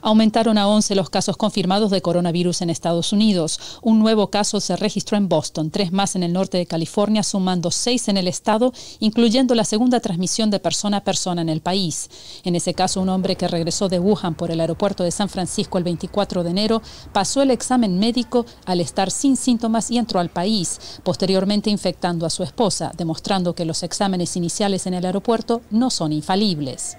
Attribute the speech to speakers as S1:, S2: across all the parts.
S1: Aumentaron a 11 los casos confirmados de coronavirus en Estados Unidos. Un nuevo caso se registró en Boston, tres más en el norte de California, sumando seis en el estado, incluyendo la segunda transmisión de persona a persona en el país. En ese caso, un hombre que regresó de Wuhan por el aeropuerto de San Francisco el 24 de enero pasó el examen médico al estar sin síntomas y entró al país, posteriormente infectando a su esposa, demostrando que los exámenes iniciales en el aeropuerto no son infalibles.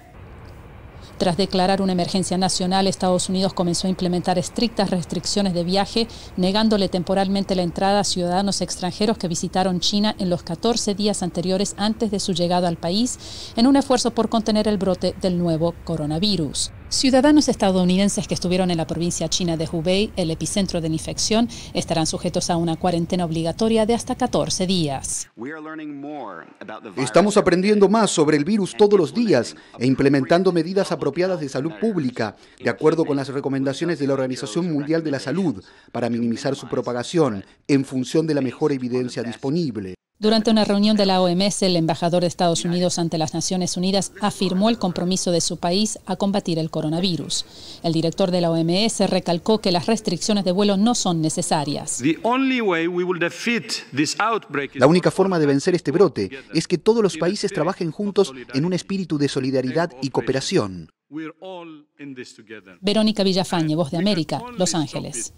S1: Tras declarar una emergencia nacional, Estados Unidos comenzó a implementar estrictas restricciones de viaje, negándole temporalmente la entrada a ciudadanos extranjeros que visitaron China en los 14 días anteriores antes de su llegada al país, en un esfuerzo por contener el brote del nuevo coronavirus. Ciudadanos estadounidenses que estuvieron en la provincia china de Hubei, el epicentro de la infección, estarán sujetos a una cuarentena obligatoria de hasta 14 días.
S2: Estamos aprendiendo más sobre el virus todos los días e implementando medidas apropiadas de salud pública, de acuerdo con las recomendaciones de la Organización Mundial de la Salud, para minimizar su propagación en función de la mejor evidencia disponible.
S1: Durante una reunión de la OMS, el embajador de Estados Unidos ante las Naciones Unidas afirmó el compromiso de su país a combatir el coronavirus. El director de la OMS recalcó que las restricciones de vuelo no son necesarias.
S2: La única forma de vencer este brote es que todos los países trabajen juntos en un espíritu de solidaridad y cooperación. Verónica Villafañe, Voz de América, Los Ángeles.